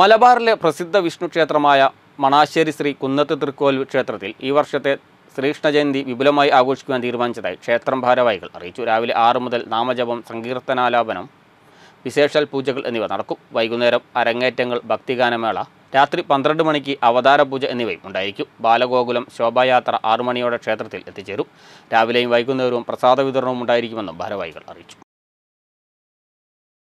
മലബാറിലെ പ്രസിദ്ധ വിഷ്ണു ക്ഷേത്രമായ മണാശ്ശേരി ശ്രീ കുന്നത്ത് തൃക്കോൽ ക്ഷേത്രത്തിൽ ഈ വർഷത്തെ ശ്രീകൃഷ്ണ ജയന്തി വിപുലമായി ആഘോഷിക്കുവാൻ തീരുമാനിച്ചതായി ക്ഷേത്രം ഭാരവാഹികൾ അറിയിച്ചു രാവിലെ ആറ് മുതൽ നാമജപം സങ്കീർത്തനാലാപനം വിശേഷൽ പൂജകൾ എന്നിവ നടക്കും വൈകുന്നേരം അരങ്ങേറ്റങ്ങൾ ഭക്തിഗാനമേള രാത്രി പന്ത്രണ്ട് മണിക്ക് അവതാര പൂജ എന്നിവയും ഉണ്ടായിരിക്കും ബാലഗോകുലം ശോഭായാത്ര ആറുമണിയോടെ ക്ഷേത്രത്തിൽ എത്തിച്ചേരും രാവിലെയും വൈകുന്നേരവും പ്രസാദ വിതരണവും ഉണ്ടായിരിക്കുമെന്നും ഭാരവാഹികൾ അറിയിച്ചു